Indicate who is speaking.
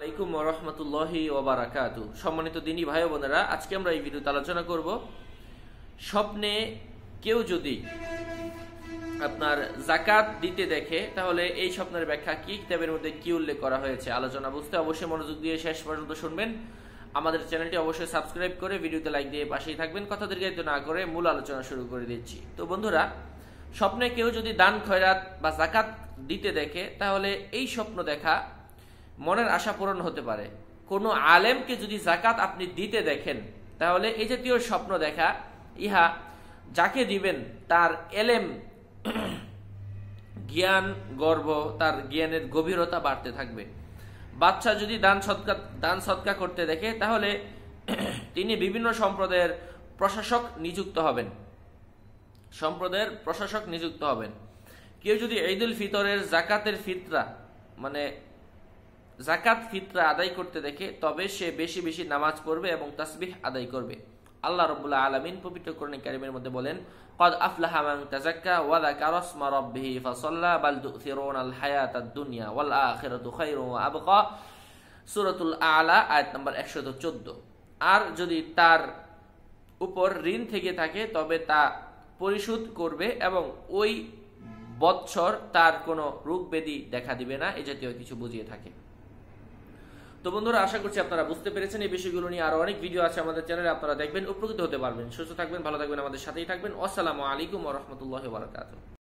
Speaker 1: আলাইকুম রহমতুল্লাহি ওবারাকাত সম্মানিত দিনী ভাই বোনেরা আজকে আমরা এই ভিডিওতে আলোচনা করব স্বপ্নে কেউ যদি আপনার জাকাত দিতে দেখে তাহলে এই স্বপ্নের ব্যাখ্যা কি কিতাবের মধ্যে কি উল্লেখ করা হয়েছে আলোচনা বুঝতে অবশ্যই মনোযোগ দিয়ে শেষ পর্যন্ত শুনবেন আমাদের চ্যানেলটি অবশ্যই সাবস্ক্রাইব করে ভিডিওতে লাইক দিয়ে পাশেই থাকবেন কথা দীর্ঘায়িত না করে মূল আলোচনা শুরু করে দিচ্ছি তো বন্ধুরা স্বপ্নে কেউ যদি দান খয়রাত বা জাকাত দিতে দেখে তাহলে এই স্বপ্ন দেখা মনের আশা পূরণ হতে পারে কোনো আলেমকে যদি জাকাত আপনি দিতে দেখেন তাহলে এই জাতীয় স্বপ্ন দেখা ইহা যাকে দিবেন তার এলেম জ্ঞান গর্ব তার জ্ঞানের গভীরতা বাড়তে থাকবে বাচ্চা যদি দান সৎকা দান সৎকা করতে দেখে তাহলে তিনি বিভিন্ন সম্প্রদায়ের প্রশাসক নিযুক্ত হবেন সম্প্রদায়ের প্রশাসক নিযুক্ত হবেন কেউ যদি ঈদুল ফিতরের জাকাতের ফিতরা মানে জাকাত ফিতরা আদায় করতে দেখে তবে সে বেশি বেশি নামাজ পড়বে এবং তাসবিহ আদায় করবে আল্লাহ রবুল্লাহ আলমিন পবিত্র করণে কারিমের মধ্যে বলেন কদ আফলাহা তাজাক্কা ওয়ালা কারস ইসমা রাব্বিহি ফাসাল্লা বাল তুসিরুন আল হায়াতাদ দুনিয়া ওয়াল আখিরাতু খায়রুন ওয়া আবকা সূরাতুল আলা আয়াত নম্বর 114 আর যদি তার উপর ঋণ থেকে থাকে তবে তা পরিশোধ করবে এবং ওই বৎসর তার কোনো রোগ ব্যাধি দেখা দিবে না এ জাতীয় কিছু বুঝিয়ে থাকে তো বন্ধুরা আশা করছি আপনারা বুঝতে পেরেছেন এই বিষয়গুলো নিয়ে আরো অনেক ভিডিও আছে আমাদের চ্যানেলে আপনারা দেখবেন উপকৃত হতে পারবেন সুস্থ থাকবেন ভালো থাকবেন আমাদের সাথেই থাকবেন আসসালামু আলাইকুম রহমতুল্লাহ বারাকাতু